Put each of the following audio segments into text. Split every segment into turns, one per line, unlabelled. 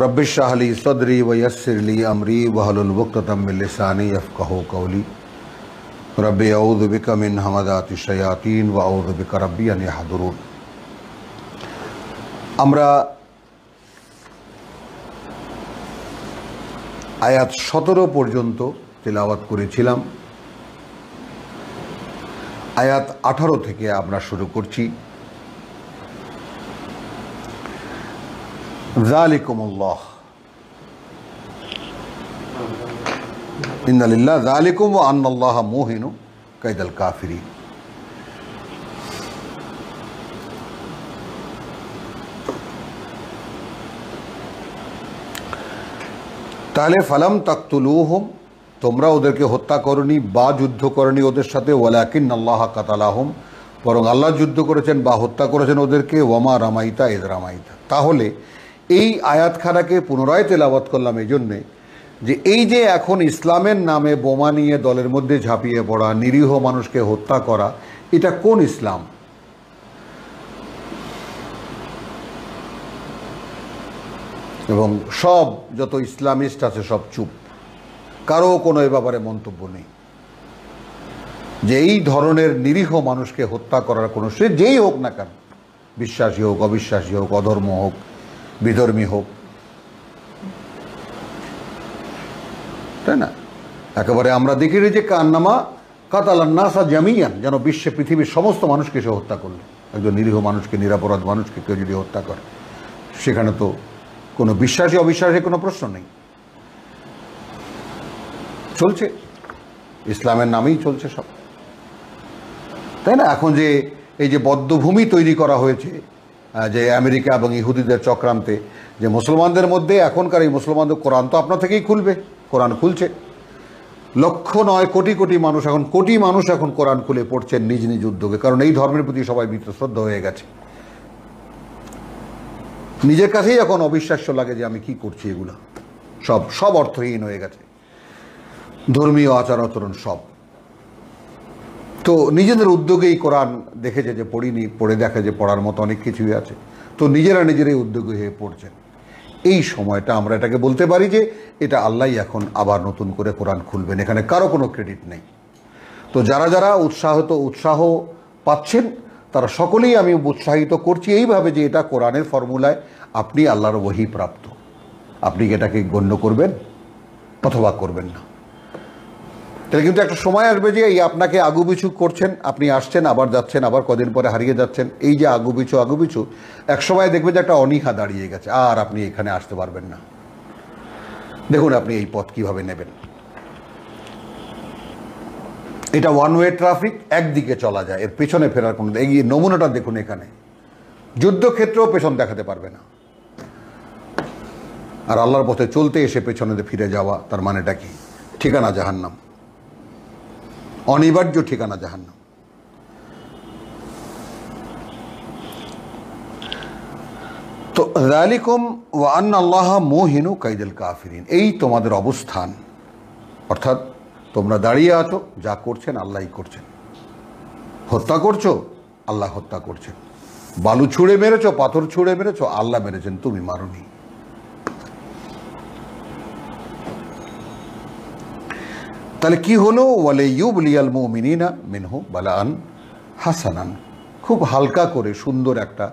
রব্বিশ শাহলি সদরি ওয়সরলি আমরি ওয়াহলুল বকতমিল লিসানি ইফকাহু কওলি রব্বি আউযু বিকা মিন হামাদাতি শায়াতিন ওয়া আউযু বিকা রব্বি আন ইয়াহদুরুন আমরা আয়াত সতেরো পর্যন্ত তেলাওয়াত করেছিলাম আয়াত আঠারো থেকে আমরা শুরু করছি জালিকুমুল্লাহ ইন্নালিল্লাহ জালিকুম ও আন্নাল্লাহ মোহিনু কাফিরি তাহলে ফালাম তাকতুলুহম তোমরা ওদেরকে হত্যা করনি বা যুদ্ধ করনি ওদের সাথে ওয়ালাকিন আল্লাহ কাতালাহম বরং আল্লাহ যুদ্ধ করেছেন বা হত্যা করেছেন ওদেরকে ওয়ামা রামাইতা এদ রামাইতা তাহলে এই আয়াতখানাকে পুনরায় তেলাবত করলাম এই জন্যে যে এই যে এখন ইসলামের নামে বোমা নিয়ে দলের মধ্যে ঝাঁপিয়ে পড়া নিরীহ মানুষকে হত্যা করা এটা কোন ইসলাম এবং সব যত ইসলামিস্ট আছে সব চুপ কারো কোনো এ ব্যাপারে মন্তব্য নেই যে এই ধরনের নিরীহ মানুষকে হত্যা করার কোনো সে যেই হোক না কেন বিশ্বাসী হোক অবিশ্বাসী হোক অধর্ম হোক বিধর্মী হোক তাই না একেবারে আমরা দেখি যে কান্নামা কাতালান নাসা জামিয়ান যেন বিশ্বে পৃথিবীর সমস্ত মানুষকে সে হত্যা করলো একজন নিরীহ মানুষকে নিরাপরাধ মানুষকে কেউ যদি হত্যা করে সেখানে তো কোনো বিশ্বাসী অবিশ্বাসী কোনো প্রশ্ন নেই চলছে ইসলামের নামেই চলছে সব তাই না এখন যে এই যে বদ্ধভূমি তৈরি করা হয়েছে যে আমেরিকা এবং ইহুদিদের চক্রান্তে যে মুসলমানদের মধ্যে এখনকার এই মুসলমানদের কোরআন তো আপনার থেকেই খুলবে কোরআন খুলছে লক্ষ নয় কোটি কোটি মানুষ এখন কোটি মানুষ এখন কোরআন খুলে পড়ছেন নিজ নিজ উদ্যোগে কারণ এই ধর্মের প্রতি সবাই বিতশ্রদ্ধ হয়ে গেছে নিজের কাছেই এখন অবিশ্বাস্য লাগে যে আমি কি করছি এগুলো সব সব অর্থহীন হয়ে গেছে ধর্মীয় আচার আচরণ সব তো নিজেদের উদ্যোগেই কোরআন দেখেছে যে পড়িনি পড়ে দেখা যে পড়ার মতো অনেক কিছুই আছে তো নিজেরা নিজেরাই উদ্যোগী হয়ে পড়ছেন এই সময়টা আমরা এটাকে বলতে পারি যে এটা আল্লাহ এখন আবার নতুন করে কোরআন খুলবেন এখানে কারো কোনো ক্রেডিট নেই তো যারা যারা উৎসাহিত উৎসাহ পাচ্ছেন তারা সকলেই আমি উৎসাহিত করছি এইভাবে যে এটা কোরআনের ফর্মুলায় আপনি আল্লাহর ওহি প্রাপ্ত আপনি এটাকে গণ্য করবেন অথবা করবেন না তাহলে কিন্তু একটা সময় আসবে যে এই আপনাকে আগুপিছু করছেন আপনি আসছেন আবার যাচ্ছেন আবার কদিন পরে হারিয়ে যাচ্ছেন এই যে আগুপিছু আগুপিছু এক সময় দেখবে যে একটা অনীহা দাঁড়িয়ে গেছে আর আপনি এখানে আসতে পারবেন না দেখুন আপনি এই পথ কিভাবে নেবেন এটা ওয়ান ওয়ে ট্রাফিক একদিকে চলা যায় এর পেছনে ফেরার কোনো এগিয়ে নমুনাটা দেখুন এখানে যুদ্ধক্ষেত্রেও পেছন দেখাতে পারবে না আর আল্লাহর পথে চলতে এসে পেছনে ফিরে যাওয়া তার মানেটা কি ঠিকানা জাহান্নাম অনিবার্য ঠিকানা জাহান্ন তো রালিকম ওয়ান আল্লাহ মোহিনু কাইদেল কাফিরিন এই তোমাদের অবস্থান অর্থাৎ তোমরা দাঁড়িয়ে আছো যা করছেন আল্লাহই করছেন হত্যা করছো আল্লাহ হত্যা করছেন বালু ছুঁড়ে মেরেছ পাথর ছুঁড়ে মেরেছ আল্লাহ মেরেছেন তুমি মারুনি তাহলে কি হলো ওয়ালে ইউবলিয়াল মৌমিনা মিনহু বালান হাসানান খুব হালকা করে সুন্দর একটা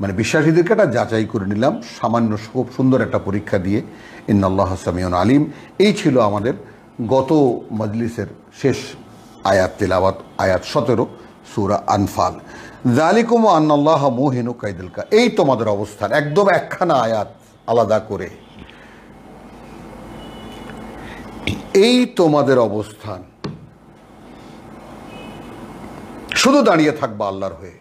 মানে বিশ্বাসীদেরকে একটা যাচাই করে নিলাম সামান্য খুব সুন্দর একটা পরীক্ষা দিয়ে ইন্নাল্লাহ হাসামিউন আলিম এই ছিল আমাদের গত মজলিসের শেষ আয়াত তেলাওয়াত আয়াত সতেরো সুরা আনফাল জালিকুম আন্নাল্লাহ মোহিনু কাইদুলকা এই তোমাদের অবস্থান একদম একখানা আয়াত আলাদা করে এই তোমাদের অবস্থান শুধু দাঁড়িয়ে থাকবা আল্লাহর হয়ে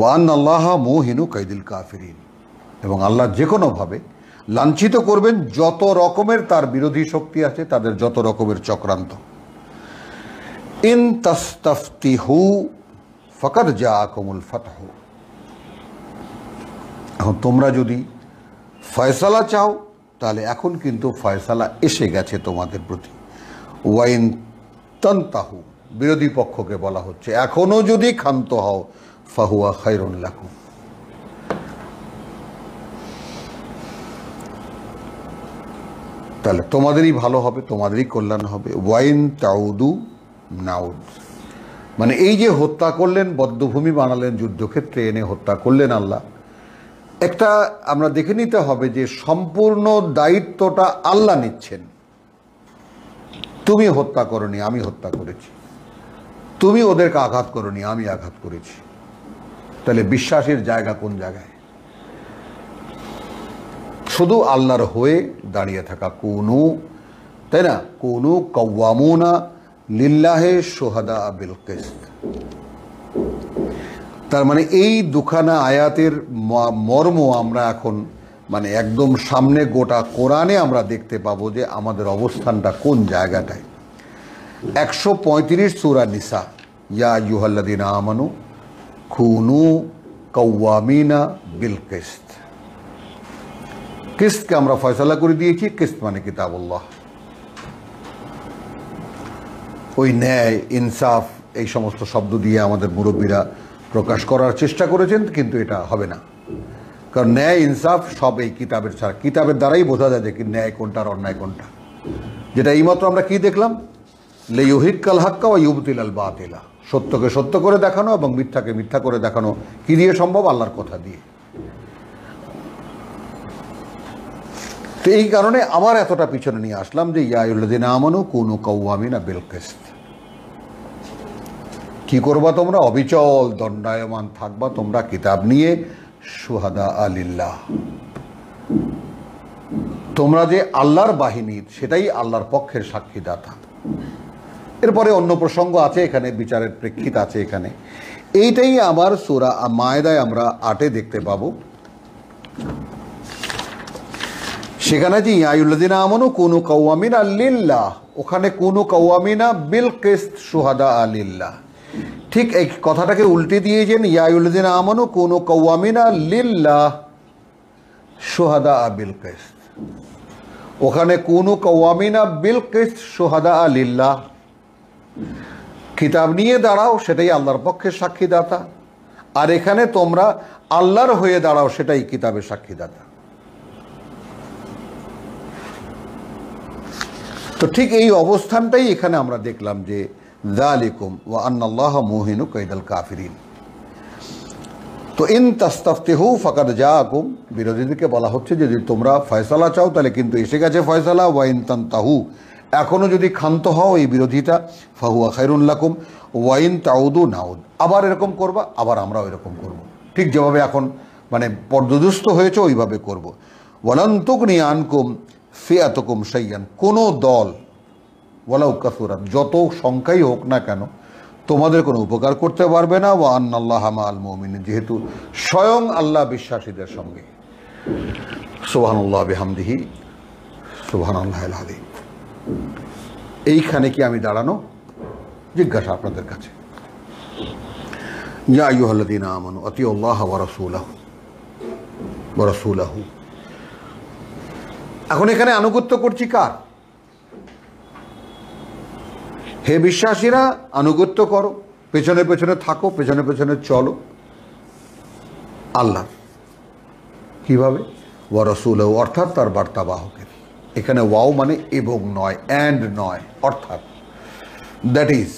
ওয়ান আল্লাহ কাফিরিন এবং আল্লাহ যে কোনোভাবে লাঞ্ছিত করবেন যত রকমের তার বিরোধী শক্তি আছে তাদের যত রকমের চক্রান্ত ইন হু ফকর যা কমুল ফতহু এখন তোমরা যদি ফয়সালা চাও তাহলে এখন কিন্তু ফয়সালা এসে গেছে তোমাদের প্রতি ওয়াইন তন্তাহু বিরোধী পক্ষকে বলা হচ্ছে এখনও যদি ক্ষান্ত হও ফাহুয়া খাইরুন লাকু তাহলে তোমাদেরই ভালো হবে তোমাদেরই কল্যাণ হবে ওয়াইন তাউদু নাউদ মানে এই যে হত্যা করলেন বদ্ধভূমি বানালেন যুদ্ধক্ষেত্রে এনে হত্যা করলেন আল্লাহ একটা আমরা দেখে নিতে হবে যে সম্পূর্ণ দায়িত্বটা আল্লাহ নিচ্ছেন তুমি হত্যা করনি আমি হত্যা করেছি তুমি ওদেরকে আঘাত করনি আমি আঘাত করেছি তাহলে বিশ্বাসের জায়গা কোন জায়গায় শুধু আল্লাহর হয়ে দাঁড়িয়ে থাকা কোনো তাই না কোনো কওয়ামুনা লিল্লাহে সোহাদা বিল কেস্ত তার মানে এই দুখানা আয়াতের মর্ম আমরা এখন মানে একদম সামনে গোটা কোরআনে আমরা দেখতে পাবো যে আমাদের অবস্থানটা কোন জায়গাটায় একশো পঁয়ত্রিশ সুরা নিসা ইয়া ইউহাল্লাদিন আমানু খুনু কৌয়ামিনা বিল কিস্ত কিস্তকে আমরা ফয়সলা করে দিয়েছি কিস্ত মানে কিতাবুল্লাহ ওই ন্যায় ইনসাফ এই সমস্ত শব্দ দিয়ে আমাদের মুরব্বীরা প্রকাশ করার চেষ্টা করেছেন কিন্তু এটা হবে না কারণ ন্যায় ইনসাফ সব এই কিতাবের ছাড়া কিতাবের দ্বারাই বোঝা যায় যে কি ন্যায় কোনটা আর অন্যায় কোনটা যেটা এইমাত্র আমরা কি দেখলাম লেহিক কাল হাক্কা ও ইউবতিল আল তেলা সত্যকে সত্য করে দেখানো এবং মিথ্যাকে মিথ্যা করে দেখানো কী দিয়ে সম্ভব আল্লাহর কথা দিয়ে তো এই কারণে আমার এতটা পিছনে নিয়ে আসলাম যে ইয়াউল্লাদিন আমানু কোনো আমিনা বেলকেস্ত কি করবা তোমরা অবিচল দণ্ডায়মান থাকবা তোমরা কিতাব নিয়ে সুহাদা আলিল্লাহ তোমরা যে আল্লাহর বাহিনীর সেটাই আল্লাহর পক্ষের সাক্ষীদাতা এরপরে অন্য প্রসঙ্গ আছে এখানে বিচারের প্রেক্ষিত আছে এখানে এইটাই আমার সুরা মায়দায় আমরা আটে দেখতে পাবো সেখানে যে ইয়াউল্লাদিন আমনু কোনো কৌয়ামিন আল্লিল্লাহ ওখানে কোনো কৌয়ামিনা বিল কেস্ত সুহাদা আলিল্লাহ ঠিক এই কথাটাকে উল্টে দিয়েছেন ইয়াউলদিন আমনু কোনো কৌয়ামিনা লিল্লা সোহাদা আবিল কেস্ত ওখানে কোনো কৌয়ামিনা বিল কেস্ত সোহাদা আলিল্লা কিতাব নিয়ে দাঁড়াও সেটাই আল্লাহর পক্ষে সাক্ষীদাতা আর এখানে তোমরা আল্লাহর হয়ে দাঁড়াও সেটাই কিতাবে সাক্ষীদাতা তো ঠিক এই অবস্থানটাই এখানে আমরা দেখলাম যে দালিকুম ও আন্নাল্লাহ মোহিনু কৈদল কাফিরিন তো ইন হু ফাকাদ যা আকুম বিরোধীদেরকে বলা হচ্ছে যদি তোমরা ফয়সালা চাও তাহলে কিন্তু এসে গেছে ফয়সালা ওয়া ইন তান্তাহু এখনও যদি ক্ষান্ত হও এই বিরোধীটা ফাহুয়া খাইরুল্লাকুম ওয়াইন তাউদু নাউদ আবার এরকম করবা আবার আমরাও এরকম করব। ঠিক যেভাবে এখন মানে পর্যদুস্ত হয়েছে ওইভাবে করবো ওয়ালান্তুক নিয়ে আনকুম ফিয়াতকুম সৈয়ান কোনো দল ওয়ালা উকাসুরান যত সংখ্যাই হোক না কেন তোমাদের কোনো উপকার করতে পারবে না ওয়া আন্নাল্লাহ আল মমিন যেহেতু স্বয়ং আল্লাহ বিশ্বাসীদের সঙ্গে সোহানুল্লাহ বেহামদিহি সোহান আল্লাহ আলহাদি এইখানে কি আমি দাঁড়ানো জিজ্ঞাসা আপনাদের কাছে ইয়া আইহল্লাদিন আমানু অতি আল্লাহ ওয়ারসুল্লাহ ওয়ারসুল্লাহু এখন এখানে আনুগত্য করছি কার হে বিশ্বাসীরা আনুগত্য করো পেছনে পেছনে থাকো পেছনে পেছনে চলো আল্লাহ কিভাবে ওয়ারসুল অর্থাৎ তার বার্তাবাহকের এখানে ওয়াও মানে এবং নয় অ্যান্ড নয় অর্থাৎ দ্যাট ইজ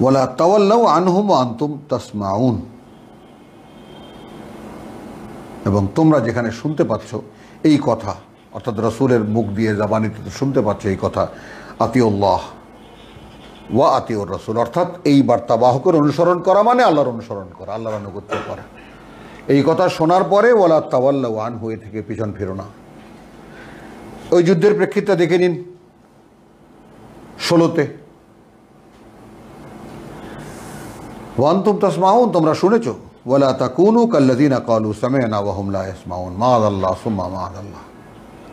ওয়ালা তাওয়াল্লাও আনহুম আন্তুম তাসমাউন এবং তোমরা যেখানে শুনতে পাচ্ছ এই কথা অর্থাৎ রসুলের মুখ দিয়ে জাবানিতে তো শুনতে পাচ্ছে এই কথা আতিউল্লাহ ওয়া আতিউর রসুল অর্থাৎ এই বার্তাবাহকের অনুসরণ করা মানে আল্লাহর অনুসরণ করা আল্লাহর অনুগত্য করা এই কথা শোনার পরে ওলা তাওয়াল্লা ওয়ান হয়ে থেকে পিছন ফেরো না ওই যুদ্ধের প্রেক্ষিতটা দেখে নিন ষোলোতে তুম তাসমাউন তোমরা শুনেছ ওয়ালা তাকুনু কাল্লাদিনা কালু সামেনা ওয়াহুম লা ইসমাউন মাদ আল্লাহ সুম্মা মাদ আল্লাহ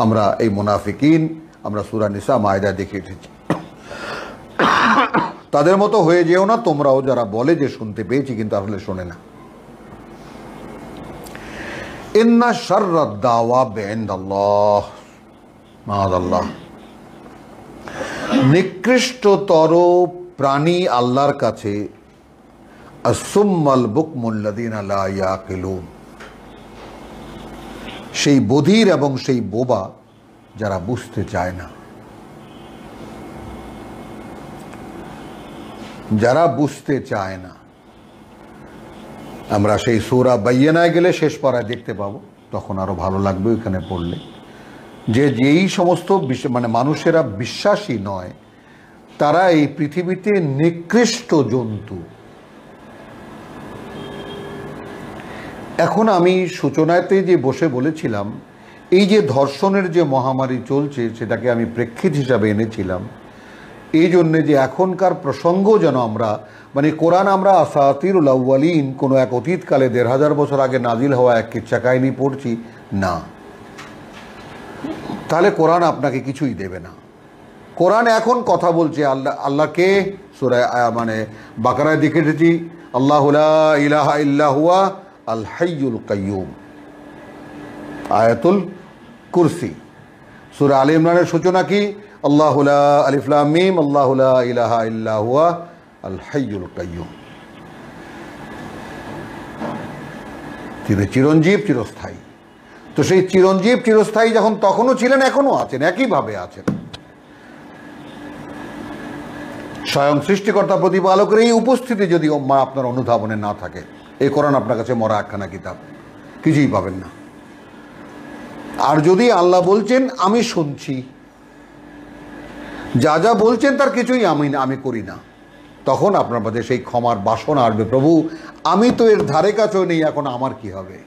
আমরা এই মুনাফিকিন আমরা সুরা নিসা মায়দা দেখে এসেছি তাদের মতো হয়ে যেও না তোমরাও যারা বলে যে শুনতে পেয়েছি কিন্তু আসলে শোনে না ইন্না শারদাওয়া বেন্দাল্লাহ মাদাল্লাহ নিকৃষ্টতর প্রাণী আল্লাহর কাছে বুক মুল্লাদিন আলা ইয়াকিলুন সেই বধির এবং সেই বোবা যারা বুঝতে চায় না যারা বুঝতে চায় না আমরা সেই সৌরা বাইয়েনায় গেলে শেষ পাড়ায় দেখতে পাবো তখন আরও ভালো লাগবে ওইখানে পড়লে যে যেই সমস্ত মানে মানুষেরা বিশ্বাসী নয় তারা এই পৃথিবীতে নিকৃষ্ট জন্তু এখন আমি সূচনাতে যে বসে বলেছিলাম এই যে ধর্ষণের যে মহামারী চলছে সেটাকে আমি প্রেক্ষিত হিসাবে এনেছিলাম এই জন্যে যে এখনকার প্রসঙ্গ যেন আমরা মানে কোরআন আমরা আসাতিরুল আউ্বালিন কোনো এক অতীতকালে দেড় হাজার বছর আগে নাজিল হওয়া এক কিচ্ছা কাহিনী পড়ছি না তাহলে কোরআন আপনাকে কিছুই দেবে না কোরআন এখন কথা বলছে আল্লাহ আল্লাহকে সুরায় মানে বাকারায় দেখে এসেছি আল্লাহ ইলাহা ইল্লাহুয়া আল হাইয়ুল কাইয়ুম আয়াতুল কুরসি সুর আলী ইমরানের সূচনা কি আল্লাহুল্লা আলিফুল্লাহ মিম ইলাহা ইল্লাহুয়া আল কাইয়ুম তিনি চিরঞ্জীব চিরস্থায়ী তো সেই চিরঞ্জীব চিরস্থায়ী যখন তখনও ছিলেন এখনও আছেন একইভাবে আছেন স্বয়ং সৃষ্টিকর্তা প্রতিপালকের এই উপস্থিতি যদি মা আপনার অনুধাবনে না থাকে এই কোরআন আপনার কাছে মরা একখানা কিতাব কিছুই পাবেন না আর যদি আল্লাহ বলছেন আমি শুনছি যা যা বলছেন তার কিছুই আমি আমি করি না তখন আপনার মাঝে সেই ক্ষমার বাসন আসবে প্রভু আমি তো এর ধারে কাছেও নেই এখন আমার কি হবে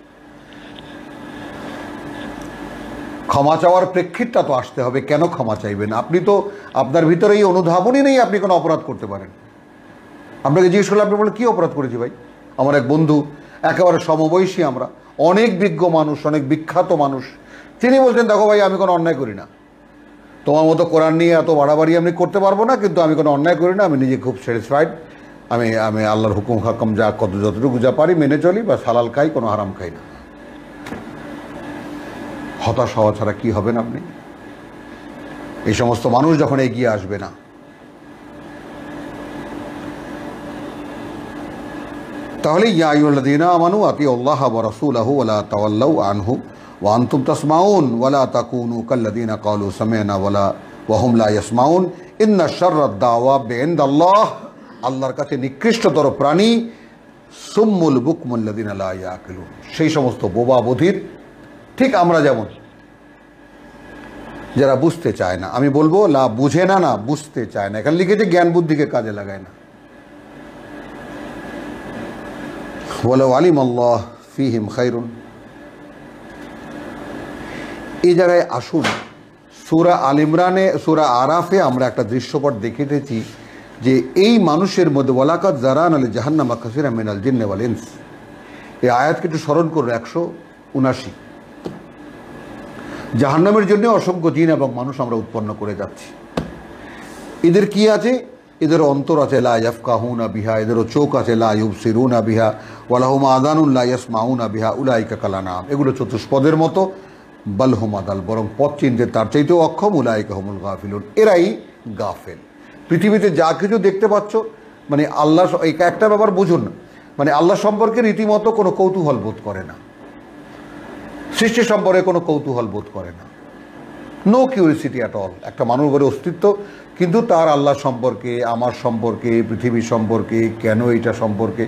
ক্ষমা চাওয়ার প্রেক্ষিতটা তো আসতে হবে কেন ক্ষমা চাইবেন আপনি তো আপনার ভিতরে এই অনুধাবনই নেই আপনি কোনো অপরাধ করতে পারেন আপনাকে জিজ্ঞেস করলে আপনি বলেন কী অপরাধ করেছি ভাই আমার এক বন্ধু একেবারে সমবয়সী আমরা অনেক বিজ্ঞ মানুষ অনেক বিখ্যাত মানুষ তিনি বলছেন দেখো ভাই আমি কোনো অন্যায় করি না তোমার মতো কোরআন নিয়ে এত বাড়াবাড়ি আমি করতে পারবো না কিন্তু আমি কোনো অন্যায় করি না আমি নিজে খুব স্যাটিসফাইড আমি আমি আল্লাহর হুকুম হাকম যা কত যতটুকু যা পারি মেনে চলি বা সালাল খাই কোনো হারাম খাই না হতাশ হওয়া ছাড়া কী হবেন আপনি এই সমস্ত মানুষ যখন এগিয়ে আসবে না তাহলে ইয়াইউল্লাদিনা আমানু আতি আল্লাহ বরসুল আহু ওলা তাল্লাউ আনহু ওয়ান্তুম তসমাউন ওলা তাকুনু কাল্লাদিনা কালু সামেনা ওলা ওয়াহুমলা ইসমাউন ইন্না শরদ দাওয়া বেন্দ আল্লাহ আল্লাহর কাছে নিকৃষ্টতর প্রাণী সুম্মুল বুকমুল্লাদিন আলা ইয়াকিলুন সেই সমস্ত বোবা বধির ঠিক আমরা যেমন যারা বুঝতে চায় না আমি বলবো লা বুঝে না না বুঝতে চায় না এখানে লিখেছে জ্ঞান বুদ্ধিকে কাজে লাগায় না ওয়ালাউ আলিম আল্লাহ ফিহিম খাইরুন এই জায়গায় আসুন সুরা আল ইমরানে সুরা আরাফে আমরা একটা দৃশ্যপট দেখেছি যে এই মানুষের মধ্যে ওয়ালাকাত জারান আলী জাহান্নামা কাসির আমিনাল জিন্নেওয়াল ইনস এই আয়াতকে একটু স্মরণ করুন একশো উনাশি জাহান্নামের জন্য অসংখ্য জিন এবং মানুষ আমরা উৎপন্ন করে যাচ্ছি এদের কি আছে এদেরও অন্তর আছে লা ইয়াফকাহুনা বিহা এদেরও চোখ আছে লা ইউবসিরুনা বিহা ওয়ালাহুম আদানুল্লা ইয়াসমাউনা বিহা উলাইকা কালানাম এগুলো চতুষ্পদের মতো বালহুম আদাল বরং পথ চিনতে তার চাইতেও অক্ষম উলাইকা হুমুল গাফিলুন এরাই গাফেল পৃথিবীতে যা কিছু দেখতে পাচ্ছ মানে আল্লাহ একটা ব্যাপার বুঝুন মানে আল্লাহ সম্পর্কে রীতিমতো কোনো কৌতূহল বোধ করে না সৃষ্টি সম্পর্কে কোনো কৌতূহল বোধ করে না নো কিউরিসিটি অ্যাট অল একটা মানুষ ঘরে অস্তিত্ব কিন্তু তার আল্লাহ সম্পর্কে আমার সম্পর্কে পৃথিবী সম্পর্কে কেন এটা সম্পর্কে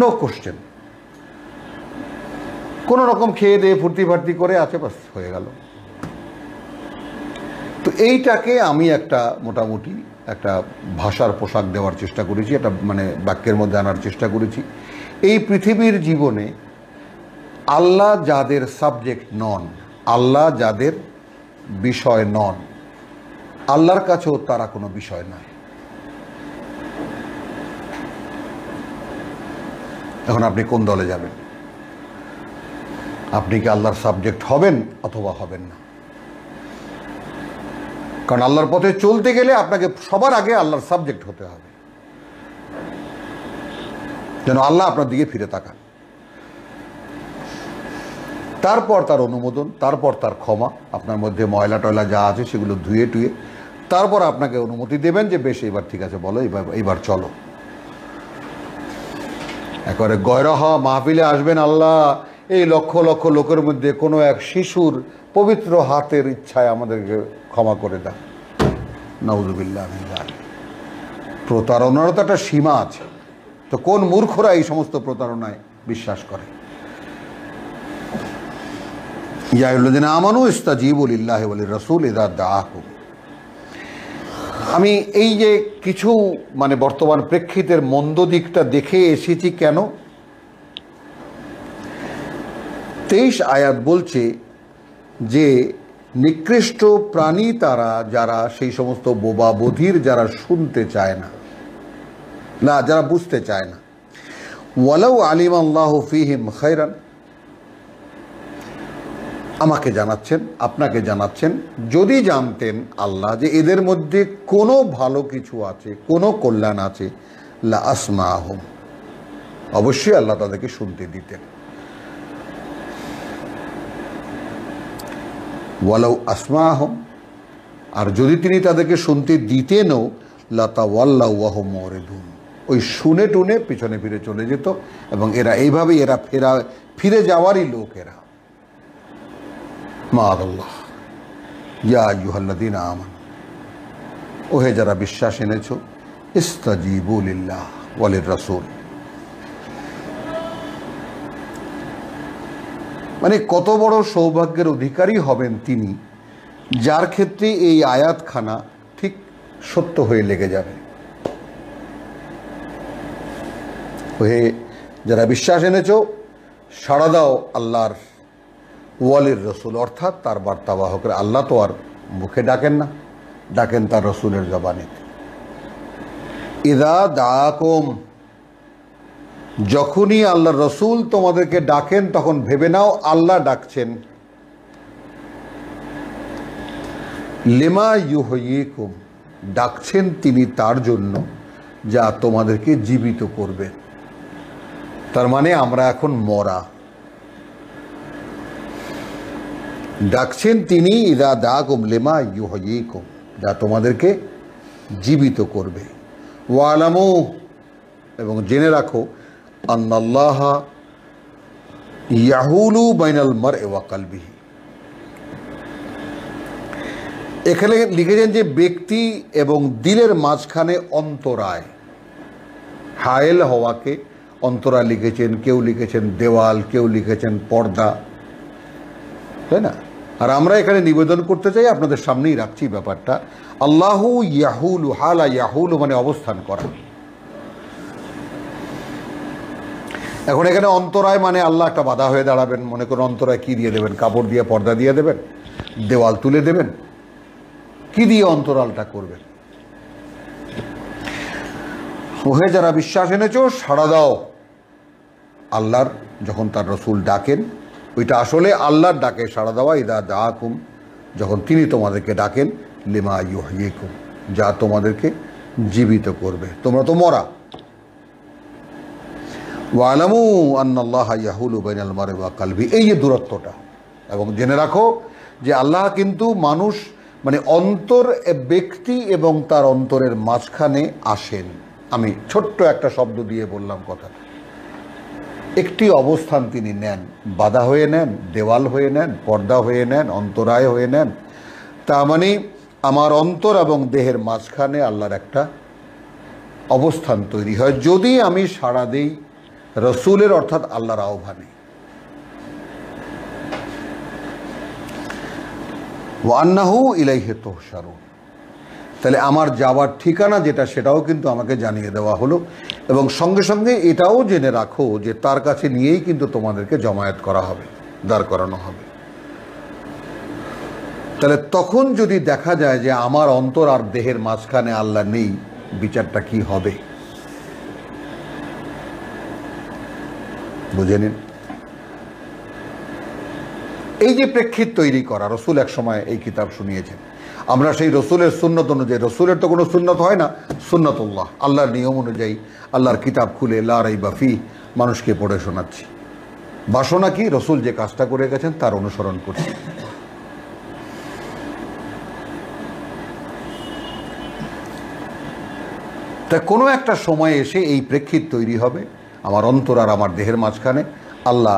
নো কোশ্চেন কোনো রকম খেয়ে দিয়ে ফুর্তি ফার্তি করে আশেপাশ হয়ে গেল তো এইটাকে আমি একটা মোটামুটি একটা ভাষার পোশাক দেওয়ার চেষ্টা করেছি একটা মানে বাক্যের মধ্যে আনার চেষ্টা করেছি এই পৃথিবীর জীবনে আল্লাহ যাদের সাবজেক্ট নন আল্লাহ যাদের বিষয় নন আল্লাহর কাছেও তারা কোনো বিষয় নাই এখন আপনি কোন দলে যাবেন আপনি কি আল্লাহর সাবজেক্ট হবেন অথবা হবেন না কারণ আল্লাহর পথে চলতে গেলে আপনাকে সবার আগে আল্লাহর সাবজেক্ট হতে হবে যেন আল্লাহ আপনার দিকে ফিরে তাকান তারপর তার অনুমোদন তারপর তার ক্ষমা আপনার মধ্যে ময়লা টয়লা যা আছে সেগুলো ধুয়ে টুয়ে তারপর আপনাকে অনুমতি দেবেন যে বেশ এবার ঠিক আছে বলো এবার এবার চলো একবারে গয়রাহ মাহফিলে আসবেন আল্লাহ এই লক্ষ লক্ষ লোকের মধ্যে কোনো এক শিশুর পবিত্র হাতের ইচ্ছায় আমাদেরকে ক্ষমা করে দেন নবজুবিল্লাহ প্রতারণার তো একটা সীমা আছে তো কোন মূর্খরা এই সমস্ত প্রতারণায় বিশ্বাস করে ইয়াউল্লাদিন আমানু ইস্তাজিবুল ইল্লাহ রসুল ইদা দাহ আমি এই যে কিছু মানে বর্তমান প্রেক্ষিতের মন্দ দিকটা দেখে এসেছি কেন তেইশ আয়াত বলছে যে নিকৃষ্ট প্রাণী তারা যারা সেই সমস্ত বোবা বধির যারা শুনতে চায় না না যারা বুঝতে চায় না ওয়ালাউ আলিম আল্লাহ ফিহিম খৈরান আমাকে জানাচ্ছেন আপনাকে জানাচ্ছেন যদি জানতেন আল্লাহ যে এদের মধ্যে কোনো ভালো কিছু আছে কোনো কল্যাণ আছে লা আসমা আহম অবশ্যই আল্লাহ তাদেরকে শুনতে দিতেন ওয়ালাউ আসমা আহম আর যদি তিনি তাদেরকে শুনতে দিতেনও লতা ওয়াল্লাহ ওয়াহ ধুন ওই শুনে টুনে পিছনে ফিরে চলে যেত এবং এরা এইভাবেই এরা ফেরা ফিরে যাওয়ারই লোক এরা ইয়া আমান ওহে যারা বিশ্বাস এনেছ ইস্তাজিবুলিল্লাহ ওয়ালির রাসুল মানে কত বড় সৌভাগ্যের অধিকারী হবেন তিনি যার ক্ষেত্রে এই আয়াতখানা ঠিক সত্য হয়ে লেগে যাবে ওহে যারা বিশ্বাস এনেছ সাড়া দাও আল্লাহর ওয়ালির রসুল অর্থাৎ তার বার্তাবাহকের আল্লাহ তো আর মুখে ডাকেন না ডাকেন তার রসুলের জবানিতে ইদা দাকুম যখনই আল্লাহ রসুল তোমাদেরকে ডাকেন তখন ভেবে নাও আল্লাহ ডাকছেন লেমা ইউহইকুম ডাকছেন তিনি তার জন্য যা তোমাদেরকে জীবিত করবে তার মানে আমরা এখন মরা ডাকছেন তিনি ইদা দা লেমা ইউহয়িক যা তোমাদেরকে জীবিত করবে ওয়ালামো এবং জেনে রাখো আন্নাল্লাহ ইয়াহুলু বাইনাল মার এওয়া কালবিহি এখানে লিখেছেন যে ব্যক্তি এবং দিলের মাঝখানে অন্তরায় হায়েল হওয়াকে অন্তরায় লিখেছেন কেউ লিখেছেন দেওয়াল কেউ লিখেছেন পর্দা তাই না আর আমরা এখানে নিবেদন করতে চাই আপনাদের সামনেই রাখছি ব্যাপারটা আল্লাহু ইয়াহুল হালা ইয়াহুল মানে অবস্থান করা এখন এখানে অন্তরায় মানে আল্লাহ একটা বাধা হয়ে দাঁড়াবেন মনে করুন অন্তরায় কি দিয়ে দেবেন কাপড় দিয়ে পর্দা দিয়ে দেবেন দেওয়াল তুলে দেবেন কি দিয়ে অন্তরালটা করবেন ওহে যারা বিশ্বাস এনেছ সাড়া দাও আল্লাহর যখন তার রসুল ডাকেন ওইটা আসলে আল্লাহর ডাকে সাড়া দেওয়া ইদা দাহাকুম যখন তিনি তোমাদেরকে ডাকেন লিমা ইহুম যা তোমাদেরকে জীবিত করবে তোমরা তো মরা ওয়ালামু আন্নাল্লাহ ইয়াহুল বাইনাল মারে ওয়া কালবি এই যে দূরত্বটা এবং জেনে রাখো যে আল্লাহ কিন্তু মানুষ মানে অন্তর ব্যক্তি এবং তার অন্তরের মাঝখানে আসেন আমি ছোট্ট একটা শব্দ দিয়ে বললাম কথা একটি অবস্থান তিনি নেন বাধা হয়ে নেন দেওয়াল হয়ে নেন পর্দা হয়ে নেন অন্তরায় হয়ে নেন তা মানে আমার অন্তর এবং দেহের মাঝখানে আল্লাহর একটা অবস্থান তৈরি হয় যদি আমি সাড়া দিই রসুলের অর্থাৎ আল্লাহর আহ্বানে ওয়ান্নাহু ইলাইহে তোহসারুন তাহলে আমার যাওয়ার ঠিকানা যেটা সেটাও কিন্তু আমাকে জানিয়ে দেওয়া হলো এবং সঙ্গে সঙ্গে এটাও জেনে রাখো যে তার কাছে নিয়েই কিন্তু তোমাদেরকে জমায়েত করা হবে দাঁড় করানো হবে তাহলে তখন যদি দেখা যায় যে আমার অন্তর আর দেহের মাঝখানে আল্লাহ নেই বিচারটা কি হবে বুঝে নিন এই যে প্রেক্ষিত তৈরি করা রসুল এক সময় এই কিতাব শুনিয়েছেন আমরা সেই রসুলের সুন্নত অনুযায়ী রসুলের তো কোনো সুন্নত হয় না সুন্নতুল্লাহ আল্লাহর নিয়ম অনুযায়ী আল্লাহর কিতাব খুলে লারাই বাফি মানুষকে পড়ে শোনাচ্ছি বাসনা কি রসুল যে কাজটা করে গেছেন তার অনুসরণ করছি তা কোনো একটা সময়ে এসে এই প্রেক্ষিত তৈরি হবে আমার অন্তর আর আমার দেহের মাঝখানে আল্লাহ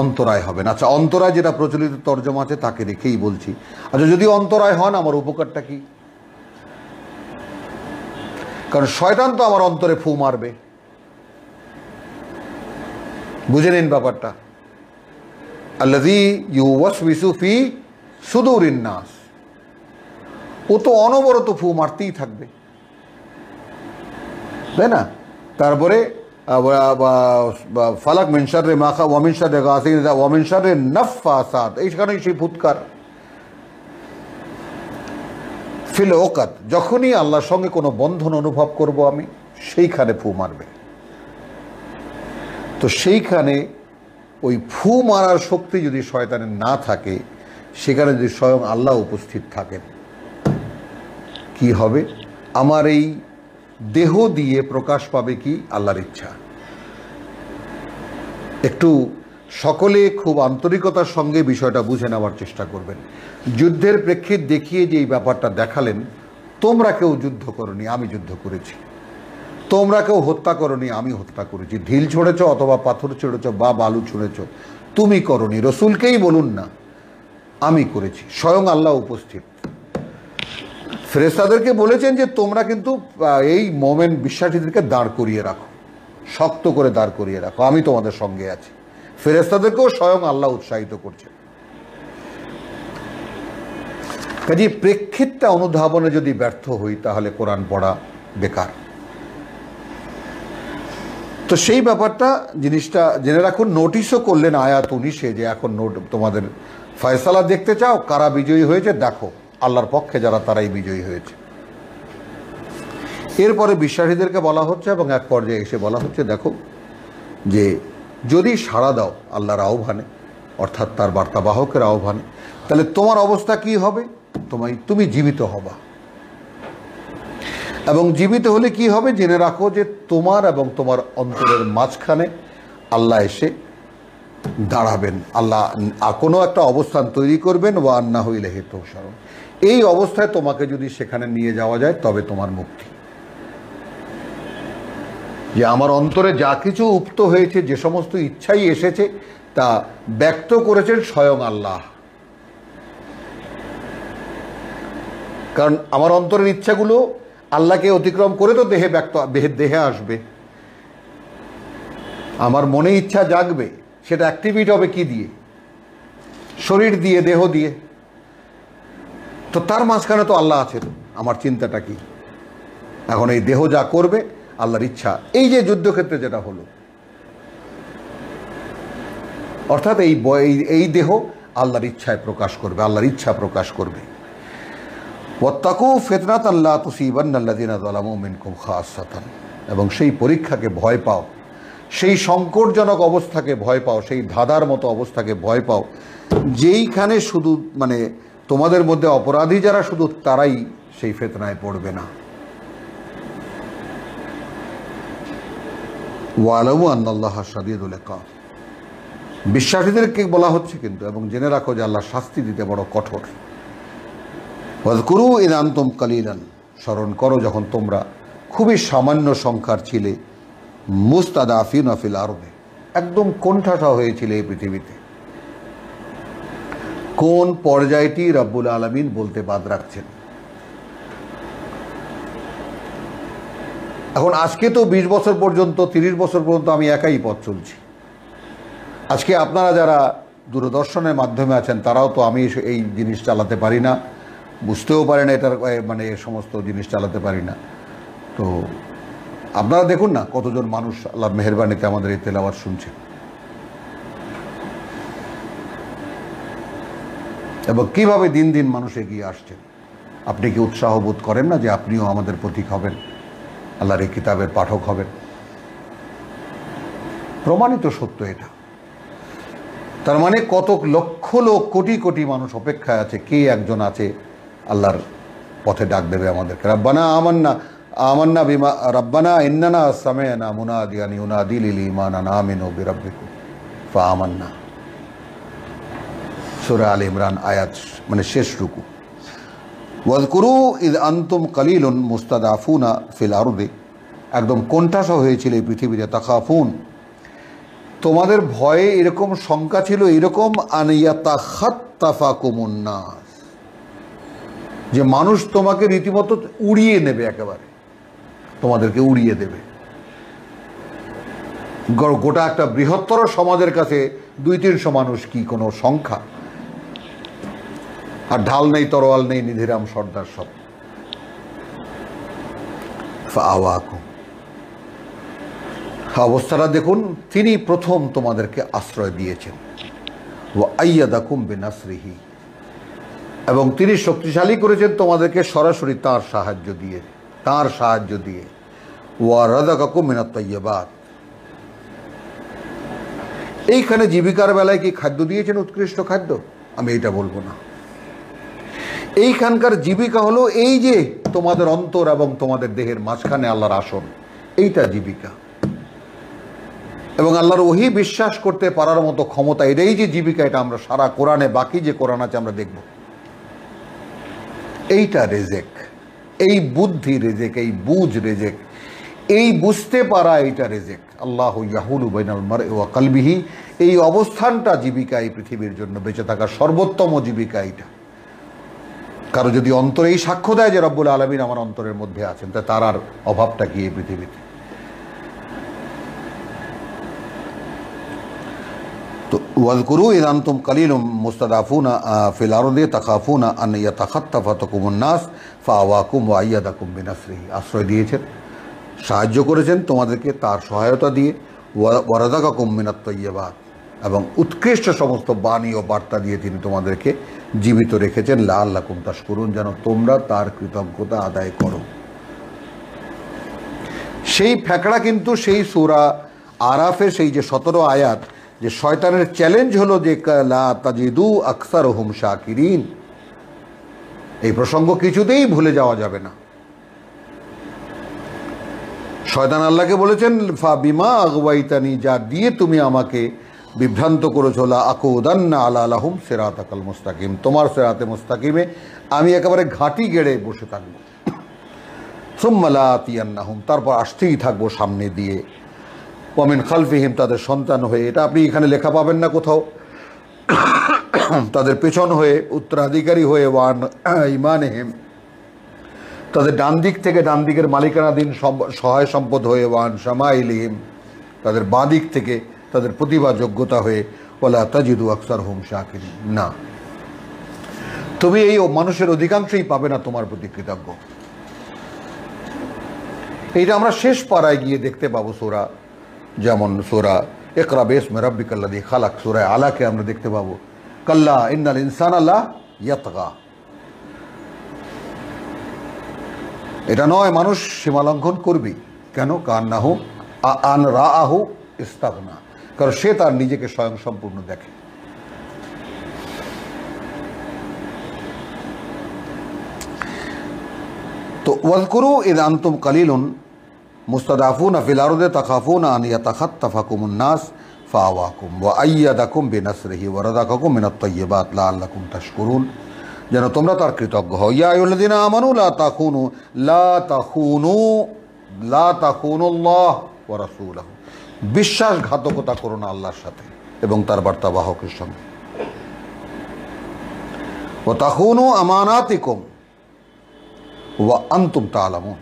অন্তরায় হবে না আচ্ছা অন্তরায় যেটা প্রচলিত তর্জমা আছে তাকে রেখেই বলছি আচ্ছা যদি অন্তরায় হন আমার উপকারটা কি কারণ শয়তান তো আমার অন্তরে ফু মারবে বুঝে নিন ব্যাপারটা আল্লাদি ইউওয়াস বিসুফি সুদৌর নাস ও তো অনবরত ফু মারতেই থাকবে তাই না তারপরে ফালাক রে মাখা রে গাছিন রে নফা সাদ এই কারণে সেই ফুৎকার ফিল ওকাত যখনই আল্লাহর সঙ্গে কোনো বন্ধন অনুভব করব আমি সেইখানে ফু মারবে তো সেইখানে ওই ফু মারার শক্তি যদি শয়তানের না থাকে সেখানে যদি স্বয়ং আল্লাহ উপস্থিত থাকেন কি হবে আমার এই দেহ দিয়ে প্রকাশ পাবে কি আল্লাহর ইচ্ছা একটু সকলে খুব আন্তরিকতার সঙ্গে বিষয়টা বুঝে নেওয়ার চেষ্টা করবেন যুদ্ধের প্রেক্ষিত দেখিয়ে যে এই ব্যাপারটা দেখালেন তোমরা কেউ যুদ্ধ করনি আমি যুদ্ধ করেছি তোমরা কেউ হত্যা করনি আমি হত্যা করেছি ঢিল ছড়েছ অথবা পাথর ছড়েছ বা বালু ছুঁড়েছ তুমি করনি রসুলকেই বলুন না আমি করেছি স্বয়ং আল্লাহ উপস্থিত ফেরেস্তাদেরকে বলেছেন যে তোমরা কিন্তু এই মোমেন বিশ্বাসীদেরকে দাঁড় করিয়ে রাখো শক্ত করে দাঁড় করিয়ে রাখো আমি তোমাদের সঙ্গে আছি ফেরেস্তাদেরকেও স্বয়ং আল্লাহ উৎসাহিত করছে কাজে প্রেক্ষিতটা অনুধাবনে যদি ব্যর্থ হই তাহলে কোরআন পড়া বেকার তো সেই ব্যাপারটা জিনিসটা জেনে রাখুন নোটিশও করলেন আয়াত উনিশে যে এখন নোট তোমাদের ফয়সালা দেখতে চাও কারা বিজয়ী হয়েছে দেখো আল্লাহর পক্ষে যারা তারাই বিজয়ী হয়েছে এরপরে বিশ্বাসীদেরকে বলা হচ্ছে এবং এক পর্যায়ে এসে বলা হচ্ছে দেখো যে যদি সাড়া দাও আল্লাহর আহ্বানে অর্থাৎ তার বার্তাবাহকের আহ্বানে তাহলে তোমার অবস্থা কি হবে তোমায় তুমি জীবিত হবা এবং জীবিত হলে কি হবে জেনে রাখো যে তোমার এবং তোমার অন্তরের মাঝখানে আল্লাহ এসে দাঁড়াবেন আল্লাহ কোনো একটা অবস্থান তৈরি করবেন ওয়া আন্না হইলে হেতু সরণ এই অবস্থায় তোমাকে যদি সেখানে নিয়ে যাওয়া যায় তবে তোমার মুক্তি যে আমার অন্তরে যা কিছু উপ্ত হয়েছে যে সমস্ত ইচ্ছাই এসেছে তা ব্যক্ত করেছেন স্বয়ং আল্লাহ কারণ আমার অন্তরের ইচ্ছাগুলো আল্লাহকে অতিক্রম করে তো দেহে ব্যক্ত দেহে আসবে আমার মনে ইচ্ছা জাগবে সেটা অ্যাক্টিভিট হবে কি দিয়ে শরীর দিয়ে দেহ দিয়ে তো তার মাঝখানে তো আল্লাহ আছে আমার চিন্তাটা কি এখন এই দেহ যা করবে আল্লাহর ইচ্ছা এই যে যুদ্ধক্ষেত্রে যেটা হলো অর্থাৎ এই এই দেহ আল্লাহর ইচ্ছায় প্রকাশ করবে আল্লাহর ইচ্ছা প্রকাশ করবে ওত্তাকু ফেতনাত আল্লাহ তুসিবান এবং সেই পরীক্ষাকে ভয় পাও সেই সংকটজনক অবস্থাকে ভয় পাও সেই ধাঁধার মতো অবস্থাকে ভয় পাও যেইখানে শুধু মানে তোমাদের মধ্যে অপরাধী যারা শুধু তারাই সেই ফেতনায় পড়বে না ওয়ালামু আন্নাল্লাহ সাদিদুল বিশ্বাসীদেরকে বলা হচ্ছে কিন্তু এবং জেনে রাখো যে আল্লাহ শাস্তি দিতে বড় কঠোর ওয়াজকুরু ইন আন্তম কালিলান স্মরণ করো যখন তোমরা খুবই সামান্য সংখ্যার ছিলে আফিন আফিল আরবে একদম কণ্ঠাসা হয়েছিল এই পৃথিবীতে কোন পর্যায়টি রব্বুল আলমিন বলতে বাদ রাখছেন এখন আজকে তো ২০ বছর পর্যন্ত ৩০ বছর পর্যন্ত আমি একাই পথ চলছি আজকে আপনারা যারা দূরদর্শনের মাধ্যমে আছেন তারাও তো আমি এই জিনিস চালাতে পারি না বুঝতেও পারি না এটার মানে সমস্ত জিনিস চালাতে পারি না তো আপনারা দেখুন না কতজন মানুষ আল্লাহ মেহরবানিতে আমাদের এই তেলাওয়াত শুনছেন এবং কীভাবে দিন দিন মানুষ এগিয়ে আসছেন আপনি কি উৎসাহ বোধ করেন না যে আপনিও আমাদের প্রতীক হবেন আল্লাহর এই কিতাবের পাঠক হবেন প্রমাণিত সত্য এটা তার মানে কত লক্ষ লোক কোটি কোটি মানুষ অপেক্ষায় আছে কে একজন আছে আল্লাহর পথে ডাক দেবে আমাদেরকে রাব্বানা আমান্না আমান্না বিমা রাব্বানা ইন্নানা সামেনা মুনাদিয়ানি উনাদিল ইমান আনামিন ও বিরাব্বিকু ফা আমান্না সুরা আল ইমরান আয়াত মানে শেষ রুকু ওয়াজকুরু ইদ আন্তম কালিলুন মুস্তাদ আফুনা ফিল আরদে একদম কোনটাস হয়েছিল এই পৃথিবীতে তাকাফুন তোমাদের ভয়ে এরকম শঙ্কা ছিল এরকম আনিয়া তাহাত্তাফা কুমুন্নাস যে মানুষ তোমাকে রীতিমতো উড়িয়ে নেবে একেবারে তোমাদেরকে উড়িয়ে দেবে গোটা একটা বৃহত্তর সমাজের কাছে দুই তিনশো মানুষ কি কোনো সংখ্যা আর ঢাল নেই তরোয়াল নেই নিধিরাম সর্দার সব অবস্থাটা দেখুন তিনি প্রথম তোমাদেরকে আশ্রয় দিয়েছেন ও আইয়াদাকুম বেনাসরিহি এবং তিনি শক্তিশালী করেছেন তোমাদেরকে সরাসরি তার সাহায্য দিয়ে তার সাহায্য দিয়ে ওয়া রাদাকাকু মিনাত্তাইয়াবাদ এইখানে জীবিকার বেলায় কি খাদ্য দিয়েছেন উৎকৃষ্ট খাদ্য আমি এটা বলবো না এইখানকার জীবিকা হলো এই যে তোমাদের অন্তর এবং তোমাদের দেহের মাঝখানে আল্লাহর আসন এইটা জীবিকা এবং আল্লাহর ওহি বিশ্বাস করতে পারার মতো ক্ষমতা এটাই যে জীবিকা এটা আমরা সারা কোরআনে বাকি যে কোরআন আছে আমরা দেখব এইটা রেজেক এই বুদ্ধি রেজেক এই বুঝ রেজেক এই বুঝতে পারা এইটা রেজেক আল্লাহ ইয়াহুল উবাইনাল মার ওয়া কালবিহি এই অবস্থানটা জীবিকা এই পৃথিবীর জন্য বেঁচে থাকা সর্বোত্তম জীবিকা এইটা কারো যদি অন্তরে এই সাক্ষ্য দেয় যে রব্বুল আলমিন আমার অন্তরের মধ্যে আছেন তা তার আর অভাবটা কি এই পৃথিবীতে তো ওয়াজকুরু ইদান্তম কালিল মুস্তাদাফুনা ফিল আরদে তাকাফুনা আন ইয়াতাখাত্তাফা তাকুমুন্নাস ফাওয়াকুম ওয়াইয়াদাকুম বিনাসরিহি আশ্রয় দিয়েছেন সাহায্য করেছেন তোমাদেরকে তার সহায়তা দিয়ে ওয়ারাদাকাকুম মিনাত্তয়্যাবাত এবং উৎকৃষ্ট সমস্ত বাণী ও বার্তা দিয়ে তিনি তোমাদেরকে জীবিত রেখেছেন লাল লাকুম তাস করুন যেন তোমরা তার কৃতজ্ঞতা আদায় করো সেই ফ্যাকড়া কিন্তু সেই সুরা আরাফের সেই যে সতেরো আয়াত যে শয়তানের চ্যালেঞ্জ হলো যে লা তাজিদু আকসার হোম শাকিরিন এই প্রসঙ্গ কিছুতেই ভুলে যাওয়া যাবে না শয়তান আল্লাহকে বলেছেন ফা বিমা আগবাইতানি যা দিয়ে তুমি আমাকে বিভ্রান্ত করেছো লা না আলা আলাহুম সেরাত আকাল মুস্তাকিম তোমার সেরাতে মুস্তাকিমে আমি একেবারে ঘাঁটি গেড়ে বসে থাকবো সোম্মালা তিয়ান্নাহুম তারপর আসতেই থাকবো সামনে দিয়ে ওমেন খালফিহিম তাদের সন্তান হয়ে এটা আপনি এখানে লেখা পাবেন না কোথাও তাদের পেছন হয়ে উত্তরাধিকারী হয়ে ওয়ান ইমান ইমানহিম তাদের ডান দিক থেকে ডান দিকের মালিকানাধীন সহায় সম্পদ হয়ে ওয়ান সামাইলিহিম তাদের বাঁ দিক থেকে তাদের প্রতিভা যোগ্যতা হয়ে ওলা তাজিদু আকসার হোম শাকিরি না তুমি এই মানুষের অধিকাংশই পাবে না তোমার প্রতি কৃতজ্ঞ এইটা আমরা শেষ পাড়ায় গিয়ে দেখতে পাবো সোরা যেমন সোরা একরা বেশ মেরাব্বি কাল্লা দিয়ে খালাক সোরা আলাকে আমরা দেখতে পাবো কাল্লা ইন্নাল ইনসান আল্লাহ ইয়াতগা এটা নয় মানুষ সীমালঙ্ঘন করবি কেন কান না হোক আন রা ইস্তাক না কারণ সে তার নিজেকে স্বয়ং সম্পূর্ণ দেখে তো ওয়াজকুরু ইযা আন্তম কালিলুন মুস্তাদাফুন ফিলারদে তখাফুন আনিয়া তখাত নাস ফাওয়াকুম ওয়া আইয়াদাকুম বিনাসরিহি রাযাকাকুম মিনাত তাইয়্যিবাত লাআল্লাকুম তাশকুরুন যেন তোমরা তার কৃতজ্ঞ হও ইয়া আইয়ুল্লাযিনা আমানু লা তাখুনু লা তাখুনু লা তাখুনুল্লাহ ওয়া রাসূলুহু বিশ্বাসঘাতকতা করো না আল্লাহর সাথে এবং তার বার্তা বাহকের সঙ্গে ও তাহুনু আমানাতিকম ও আন্তুম তালামুন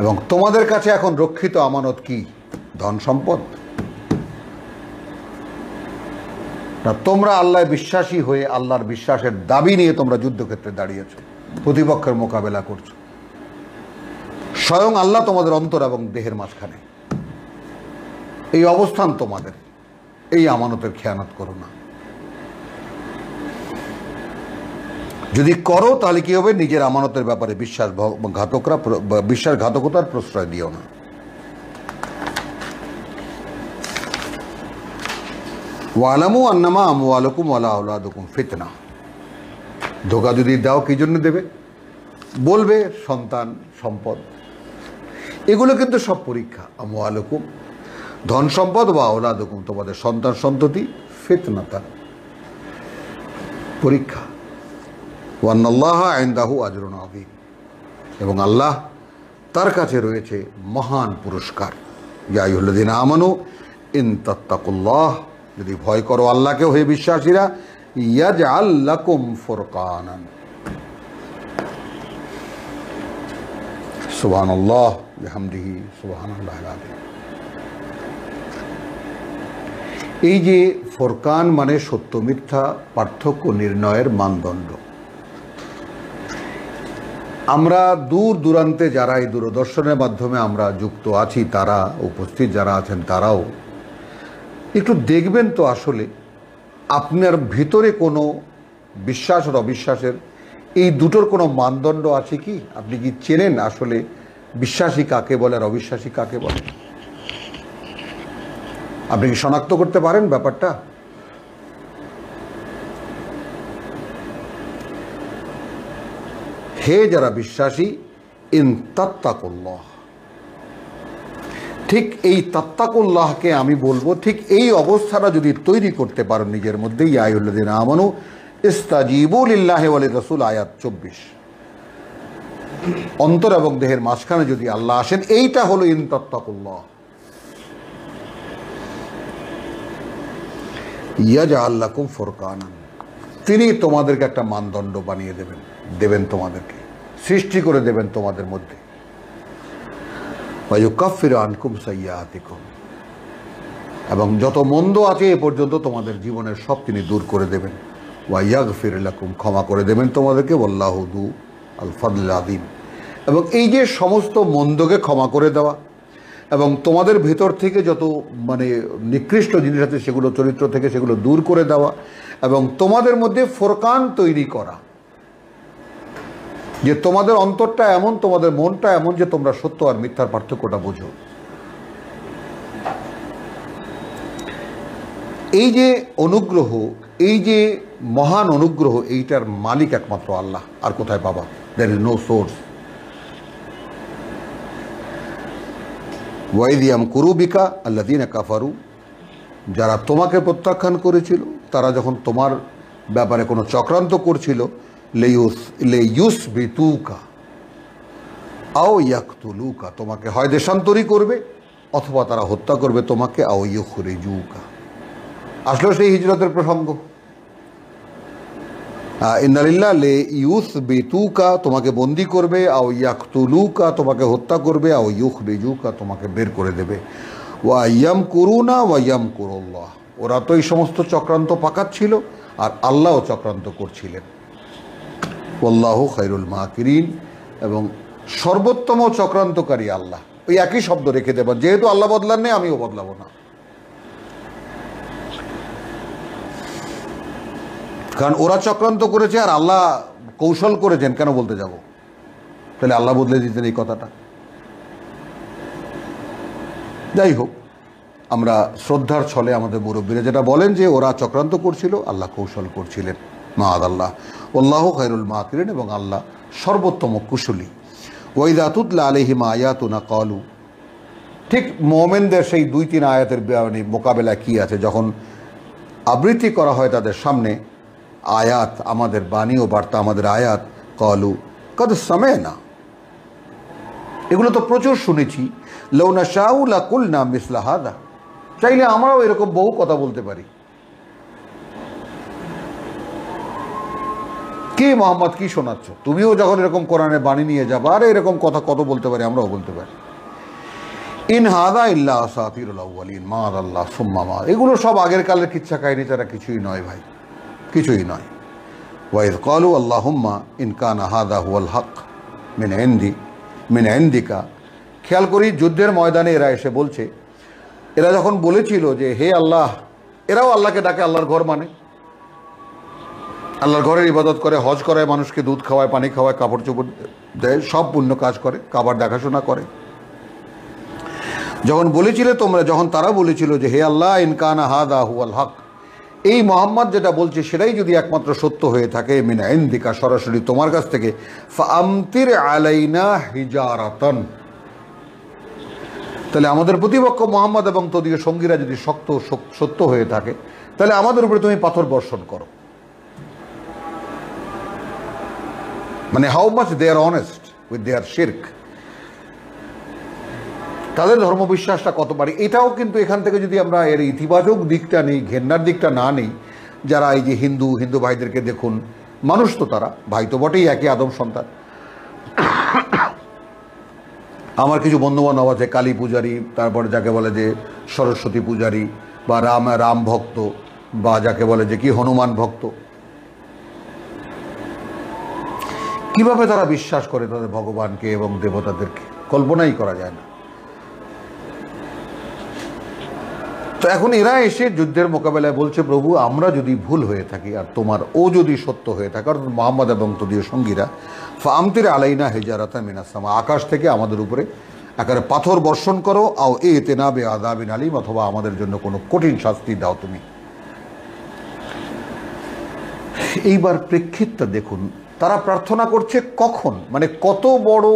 এবং তোমাদের কাছে এখন রক্ষিত আমানত কি ধন সম্পদ না তোমরা আল্লাহ বিশ্বাসী হয়ে আল্লাহর বিশ্বাসের দাবি নিয়ে তোমরা যুদ্ধক্ষেত্রে দাঁড়িয়েছ প্রতিপক্ষের মোকাবেলা করছো স্বয়ং আল্লাহ তোমাদের অন্তর এবং দেহের মাঝখানে এই অবস্থান তোমাদের এই আমানতের খেয়ানত করো না যদি করো তাহলে কি হবে নিজের আমানতের ব্যাপারে বিশ্বাস ঘাতকরা ঘাতকতার প্রশ্রয় দিও না ওয়ালামু আন্নামা আমু আলকুম ওয়ালা আউলাদুকুম ফিতনা ধোকা যদি দাও কি জন্য দেবে বলবে সন্তান সম্পদ এগুলো কিন্তু সব পরীক্ষা আমু আলকুম ধন সম্পদ বা দেখুন তোমাদের সন্তান সন্ততি তার পরীক্ষা ওয়ান্নাল্লাহ আইন্দাহু আজরুন আদিম এবং আল্লাহ তার কাছে রয়েছে মহান পুরস্কার ইয়াইহদিন আমানু ইন তত্তাকুল্লাহ যদি ভয় করো আল্লাহকে হয়ে বিশ্বাসীরা ইয়াজ আল্লাকুম ফোরকান সুবাহ আল্লাহ হামদিহি সুবাহ আল্লাহ এই যে ফরকান মানে সত্য মিথ্যা পার্থক্য নির্ণয়ের মানদণ্ড আমরা দূর দূরান্তে যারা এই দূরদর্শনের মাধ্যমে আমরা যুক্ত আছি তারা উপস্থিত যারা আছেন তারাও একটু দেখবেন তো আসলে আপনার ভিতরে কোনো বিশ্বাস আর অবিশ্বাসের এই দুটোর কোনো মানদণ্ড আছে কি আপনি কি চেনেন আসলে বিশ্বাসী কাকে বলে আর অবিশ্বাসী কাকে বলে আপনি কি শনাক্ত করতে পারেন ব্যাপারটা হে যারা বিশ্বাসী ইন তাত্তাকুল্লাহ ঠিক এই তাত্তাকুল্লাহকে আমি বলবো ঠিক এই অবস্থাটা যদি তৈরি করতে পারো নিজের মধ্যে ইয়াহুল্লাদিন আমানু ইস্তাজিবুল ইল্লাহে আলী রসুল আয়াত চব্বিশ অন্তর এবং দেহের মাঝখানে যদি আল্লাহ আসেন এইটা হলো ইন তাত্তাকুল্লাহ ইয়াজা আল্লাকুম ফোরকানান তিনি তোমাদেরকে একটা মানদণ্ড বানিয়ে দেবেন দেবেন তোমাদেরকে সৃষ্টি করে দেবেন তোমাদের মধ্যে আনকুম সাইয়া আতিকুম এবং যত মন্দ আছে এ পর্যন্ত তোমাদের জীবনের সব তিনি দূর করে দেবেন ওয়াইয়াগ ফিরলাকুম ক্ষমা করে দেবেন তোমাদেরকে ওল্লাহুদু আল ফদল আদিম এবং এই যে সমস্ত মন্দকে ক্ষমা করে দেওয়া এবং তোমাদের ভেতর থেকে যত মানে নিকৃষ্ট জিনিস আছে সেগুলো চরিত্র থেকে সেগুলো দূর করে দেওয়া এবং তোমাদের মধ্যে ফোরকান তৈরি করা যে তোমাদের অন্তরটা এমন তোমাদের মনটা এমন যে তোমরা সত্য আর মিথ্যার পার্থক্যটা বোঝো এই যে অনুগ্রহ এই যে মহান অনুগ্রহ এইটার মালিক একমাত্র আল্লাহ আর কোথায় পাবা দ্যার ইজ নো সোর্স ওয়াইদিয়াম কুরুবিকা আল্লাদিনা কাফারু যারা তোমাকে প্রত্যাখ্যান করেছিল তারা যখন তোমার ব্যাপারে কোনো চক্রান্ত করছিল লেইউস লেইউস বিতুকা আও ইয়াকতুলুকা তোমাকে হয় দেশান্তরী করবে অথবা তারা হত্যা করবে তোমাকে আও ইয়ুখুরে রেজুকা আসলো সেই হিজরতের প্রসঙ্গ ইন্নালিল্লা লে ইউস বেতুকা তোমাকে বন্দি করবে আও কা তোমাকে হত্যা করবে আও ইউখ বেজুকা তোমাকে বের করে দেবে ওয়া ইয়াম করুনা ওয়া ইয়াম করুল্লাহ ওরা তো এই সমস্ত চক্রান্ত পাকাচ্ছিল আর আল্লাহও চক্রান্ত করছিলেন আল্লাহ খাইরুল মাহকিরিন এবং সর্বোত্তম চক্রান্তকারী আল্লাহ ওই একই শব্দ রেখে দেবেন যেহেতু আল্লাহ বদলান নেই আমিও বদলাবো না কারণ ওরা চক্রান্ত করেছে আর আল্লাহ কৌশল করেছেন কেন বলতে যাব তাহলে আল্লাহ বদলে দিতেন এই কথাটা যাই হোক আমরা শ্রদ্ধার ছলে আমাদের মুরব্বীরা যেটা বলেন যে ওরা চক্রান্ত করছিল আল্লাহ কৌশল করছিলেন মাহাদ আল্লাহ আল্লাহ খায়রুল মাহরিন এবং আল্লাহ সর্বোত্তম কুশলী ওয়াইদাতুদ্লা আলহিম আয়াতুনা কলু ঠিক মোমেনদের সেই দুই তিন আয়াতের মোকাবেলা কি আছে যখন আবৃত্তি করা হয় তাদের সামনে আয়াত আমাদের বাণী ও বার্তা আমাদের আয়াত কলু কত সময় না এগুলো তো প্রচুর শুনেছি লৌনা শাহুলা মিসলা হাদা চাইলে আমরাও এরকম বহু কথা বলতে পারি কে মোহাম্মদ কি শোনাচ্ছ তুমিও যখন এরকম কোরআনে বাণী নিয়ে যাবো আর এরকম কথা কত বলতে পারি আমরাও বলতে পারি ইন হাদা ইল্লা সাতির মা মাদ আল্লাহ সুম্মা মা এগুলো সব আগের কালের কিচ্ছা কাহিনী ছাড়া কিছুই নয় ভাই কিছুই নয় ওয়াইদ কলু আল্লাহম্মা ইনকান হাদা হুয়াল হক মিন এন্দি মিন এন্দিকা খেয়াল করি যুদ্ধের ময়দানে এরা এসে বলছে এরা যখন বলেছিল যে হে আল্লাহ এরাও আল্লাহকে ডাকে আল্লাহর ঘর মানে আল্লাহর ঘরের ইবাদত করে হজ করায় মানুষকে দুধ খাওয়ায় পানি খাওয়ায় কাপড় চোপড় দেয় সব পুণ্য কাজ করে কাবার দেখাশোনা করে যখন বলেছিলে তোমরা যখন তারা বলেছিল যে হে আল্লাহ ইনকান হাদা হুয়াল হক এই মোহাম্মদ যেটা বলছে সেটাই যদি একমাত্র সত্য হয়ে থাকে মিনা ইন্দিকা সরাসরি তোমার কাছ থেকে আমতির আলাইনা হিজারাতন তাহলে আমাদের প্রতিপক্ষ মোহাম্মদ এবং তদীয় সঙ্গীরা যদি শক্ত সত্য হয়ে থাকে তাহলে আমাদের উপরে তুমি পাথর বর্ষণ করো মানে how much they are honest with they are শির্ক তাদের ধর্মবিশ্বাসটা কত পারে এটাও কিন্তু এখান থেকে যদি আমরা এর ইতিবাচক দিকটা নেই ঘেন্নার দিকটা না নেই যারা এই যে হিন্দু হিন্দু ভাইদেরকে দেখুন মানুষ তো তারা ভাই তো বটেই একই আদম সন্তান আমার কিছু বন্ধুবান্ধব আছে কালী পূজারি তারপরে যাকে বলে যে সরস্বতী পূজারি বা রাম রাম ভক্ত বা যাকে বলে যে কি হনুমান ভক্ত কিভাবে তারা বিশ্বাস করে তাদের ভগবানকে এবং দেবতাদেরকে কল্পনাই করা যায় না তো এখন এরা এসে যুদ্ধের মোকাবেলায় বলছে প্রভু আমরা যদি ভুল হয়ে থাকি আর তোমার ও যদি সত্য হয়ে থাকে অর্থাৎ মোহাম্মদ এবং তদীয় সঙ্গীরা ফামতির আলাইনা হেজারাতা মিনাসামা আকাশ থেকে আমাদের উপরে আকারে পাথর বর্ষণ করো আও এ তেনা বে আদাবিন আলিম অথবা আমাদের জন্য কোনো কঠিন শাস্তি দাও তুমি এইবার প্রেক্ষিতটা দেখুন তারা প্রার্থনা করছে কখন মানে কত বড়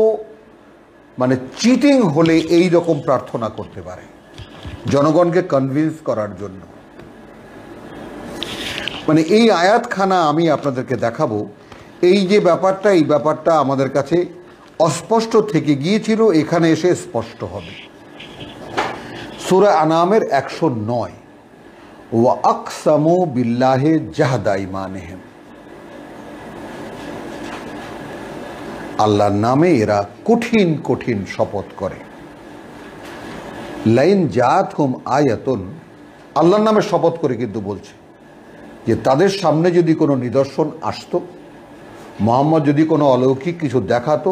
মানে চিটিং হলে এই রকম প্রার্থনা করতে পারে জনগণকে কনভিন্স করার জন্য মানে এই আয়াতখানা আমি আপনাদেরকে দেখাবো এই যে ব্যাপারটা এই ব্যাপারটা আমাদের কাছে অস্পষ্ট থেকে গিয়েছিল এখানে এসে স্পষ্ট হবে সুরা আনামের একশো নয় ওয়া আকসামো বিল্লাহে জাহাদা ইমানেহেম আল্লাহর নামে এরা কঠিন কঠিন শপথ করে লাইন জাত হুম আয়াতন আল্লাহর নামে শপথ করে কিন্তু বলছে যে তাদের সামনে যদি কোনো নিদর্শন আসত মোহাম্মদ যদি কোনো অলৌকিক কিছু দেখাতো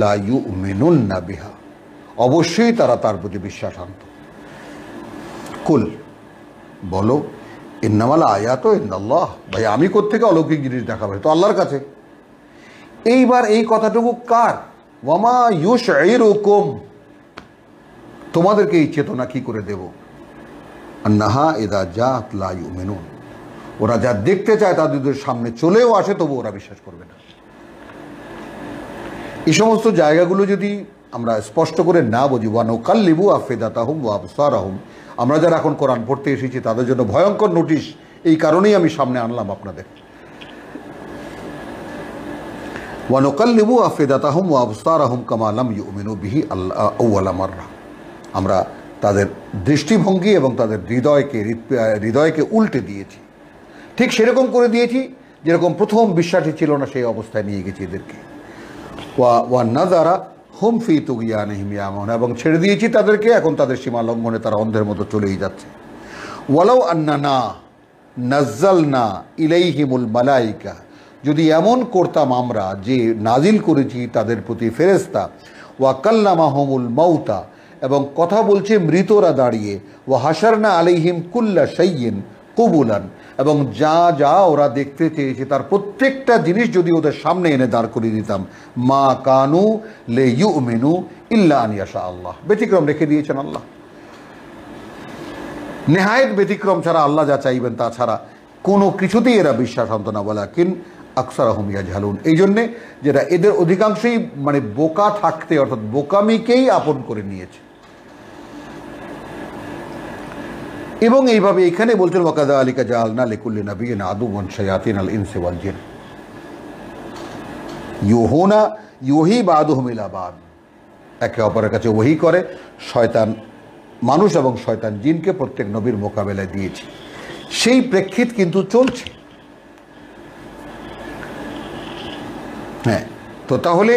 লা ইউ মেনুন না বিহা অবশ্যই তারা তার প্রতি বিশ্বাস আনত কুল বলো ইন্নামালা আয়াত ইন্দাল্লাহ ভাই আমি কোথেকে অলৌকিক জিনিস দেখাবো তো আল্লাহর কাছে এইবার এই কথাটুকু কার ওয়ামা ইউ এই তোমাদেরকে এই চেতনা কি করে দেব আর নাহা এদা জাত লাইউ মেনুন ওরা যা দেখতে চায় তাদের সামনে চলেও আসে তবু ওরা বিশ্বাস করবে না এই সমস্ত জায়গাগুলো যদি আমরা স্পষ্ট করে না বুঝি ওয়ানো কাল্লিবু আফেদাতাহুম আহম আমরা যারা এখন কোরআন পড়তে এসেছি তাদের জন্য ভয়ঙ্কর নোটিশ এই কারণেই আমি সামনে আনলাম আপনাদের ও আফেদাতাহুম আহম কামালাম ইউমিনু বিহি আল্লাহ মাররা আমরা তাদের দৃষ্টিভঙ্গি এবং তাদের হৃদয়কে হৃদয়কে উল্টে দিয়েছি ঠিক সেরকম করে দিয়েছি যেরকম প্রথম বিশ্বাসী ছিল না সেই অবস্থায় নিয়ে গেছি এদেরকে ওয়া ওয়া নাজারা হোম ফি তুগিয়া নেহিমিয়ামন এবং ছেড়ে দিয়েছি তাদেরকে এখন তাদের সীমা লঙ্ঘনে তারা অন্ধের মতো চলেই যাচ্ছে না আন্নানা না ইলাইহিমুল মালাইকা যদি এমন করতাম আমরা যে নাজিল করেছি তাদের প্রতি ফেরেস্তা ওয়া হোমুল মৌতা এবং কথা বলছে মৃতরা দাঁড়িয়ে ও হাসারনা আলিহিম কুল্লা সাইয়েন কবুলান এবং যা যা ওরা দেখতে চেয়েছে তার প্রত্যেকটা জিনিস যদি ওদের সামনে এনে দাঁড় করিয়ে দিতাম মা কানু লে ইউ মেনু ইল্লা আনিয়াশা আল্লাহ ব্যতিক্রম রেখে দিয়েছেন আল্লাহ নেহায়ত ব্যতিক্রম ছাড়া আল্লাহ যা চাইবেন তা ছাড়া কোনো কিছুতেই এরা বিশ্বাস হতো না বলা কিন আকসার আহমিয়া ঝালুন এই জন্যে যেটা এদের অধিকাংশই মানে বোকা থাকতে অর্থাৎ বোকামিকেই আপন করে নিয়েছে এবং এইভাবে এখানে বলছেন ওয়াকাদা আলিকা জালনা লিকুল্লি আদু বন শয়াতিন আল ইনসিওয়াল জিন ইউহোনা ইউহি বা বাদ একে অপরের কাছে ওহি করে শয়তান মানুষ এবং শয়তান জিনকে প্রত্যেক নবীর মোকাবেলায় দিয়েছি সেই প্রেক্ষিত কিন্তু চলছে হ্যাঁ তো তাহলে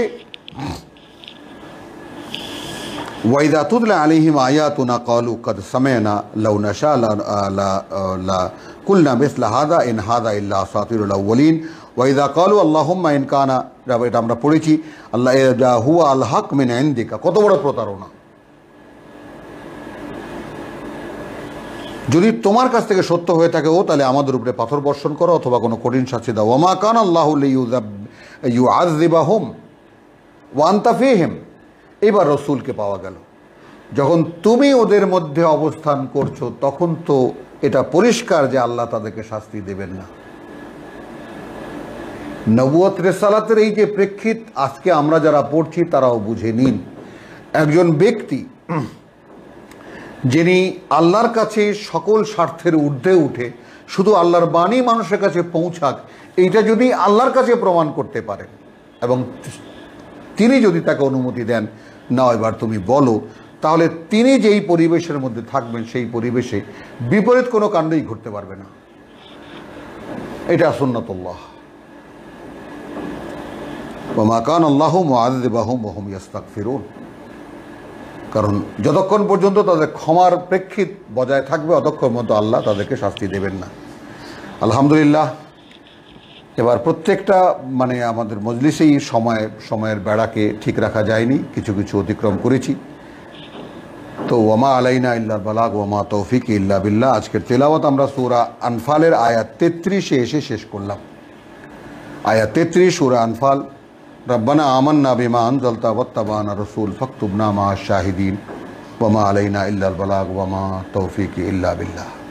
ওয়াইদা তুদলা আলিহিম আয়াতুনা কল কদ সমেনা লউ নশা কুলনা মিসলা হাদা ইন হাদা ইল্লা সাতিরুল্লাহ ওলিন ওয়াইদা কল আল্লাহম্মা ইন কানা এটা আমরা পড়েছি আল্লাহ হুয়া আল হক মিন ইন্দিকা কত বড় প্রতারণা যদি তোমার কাছ থেকে সত্য হয়ে থাকে ও তাহলে আমাদের উপরে পাথর বর্ষণ করো অথবা কোনো কঠিন শাস্তি দাও ওমা কান আল্লাহ ইউ আজিবা হোম ফে হেম এবার রসুলকে পাওয়া গেল যখন তুমি ওদের মধ্যে অবস্থান করছো তখন তো এটা পরিষ্কার যে আল্লাহ তাদেরকে শাস্তি দেবেন না নবুয়ত রেসালাতের এই যে প্রেক্ষিত আজকে আমরা যারা পড়ছি তারাও বুঝে নিন একজন ব্যক্তি যিনি আল্লাহর কাছে সকল স্বার্থের ঊর্ধ্বে উঠে শুধু আল্লাহর বাণী মানুষের কাছে পৌঁছাক এইটা যদি আল্লাহর কাছে প্রমাণ করতে পারেন এবং তিনি যদি তাকে অনুমতি দেন না এবার তুমি বলো তাহলে তিনি যেই পরিবেশের মধ্যে থাকবেন সেই পরিবেশে বিপরীত কোনো কাণ্ডই ঘটতে পারবে না এটা সুন্নতুল্লাহ মাকান আল্লাহ মোয়াজবাহম মহম ইয়াস্তাক ফিরুন কারণ যতক্ষণ পর্যন্ত তাদের ক্ষমার প্রেক্ষিত বজায় থাকবে অতক্ষণ পর্যন্ত আল্লাহ তাদেরকে শাস্তি দেবেন না আলহামদুলিল্লাহ এবার প্রত্যেকটা মানে আমাদের মজলিসেই সময় সময়ের বেড়াকে ঠিক রাখা যায়নি কিছু কিছু অতিক্রম করেছি তো ওমা আলাইনা ইল্লা বালাক ওমা তৌফিক ইল্লা বিল্লাহ আজকের তেলাওয়াত আমরা সুরা আনফালের আয়াত তেত্রিশে এসে শেষ করলাম আয়াত তেত্রিশ সুরা আনফাল রব্বানা আমান না বিমা আনজলতা বত্তাবানা রসুল ফক্তুবনা মা শাহিদিন ওমা আলাইনা ইল্লা বালাক ওমা তৌফিক ইল্লা বিল্লাহ